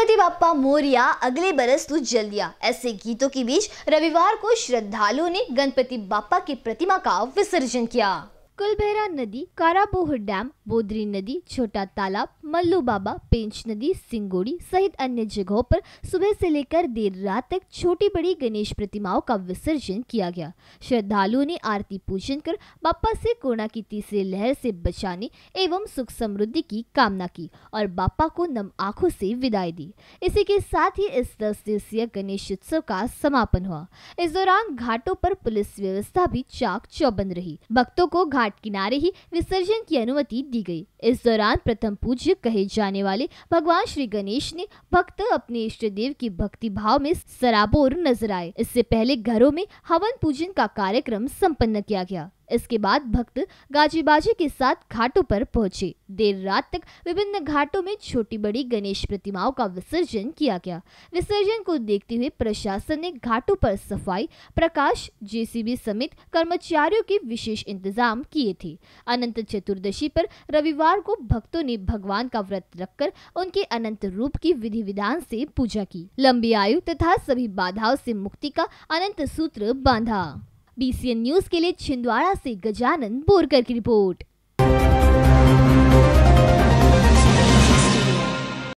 गणपति बापा मोरिया अगले बरस तू तो जल्दिया ऐसे गीतों के बीच रविवार को श्रद्धालुओं ने गणपति बापा की प्रतिमा का विसर्जन किया कुलभेरा नदी कारापोह डैम बोधरी नदी छोटा तालाब मल्लू बाबा पेंच नदी सिंगोड़ी सहित अन्य जगहों पर सुबह से लेकर देर रात तक छोटी बड़ी गणेश प्रतिमाओं का विसर्जन किया गया श्रद्धालुओं ने आरती पूजन कर बापा से कोरोना की तीसरी लहर से बचाने एवं सुख समृद्धि की कामना की और बापा को नम आंखों से विदाई दी इसी के साथ ही इस दस दिवसीय गणेश उत्सव का समापन हुआ इस दौरान घाटों पर पुलिस व्यवस्था भी चाक चौबंद रही भक्तों को घाट किनारे ही विसर्जन की अनुमति दी गई इस दौरान प्रथम पूज्य कहे जाने वाले भगवान श्री गणेश ने भक्त अपने इष्ट देव की भक्ति भाव में सराबोर नजर आए इससे पहले घरों में हवन पूजन का कार्यक्रम संपन्न किया गया इसके बाद भक्त गाजीबाजी के साथ घाटों पर पहुंचे देर रात तक विभिन्न घाटों में छोटी बड़ी गणेश प्रतिमाओं का विसर्जन किया गया विसर्जन को देखते हुए प्रशासन ने घाटों पर सफाई प्रकाश जेसीबी समेत कर्मचारियों के विशेष इंतजाम किए थे अनंत चतुर्दशी पर रविवार को भक्तों ने भगवान का व्रत रखकर उनके अनंत रूप की विधि विधान से पूजा की लंबी आयु तथा सभी बाधाओं से मुक्ति का अनंत सूत्र बांधा बीसीएन न्यूज के लिए छिंदवाड़ा से गजानन बोरकर की रिपोर्ट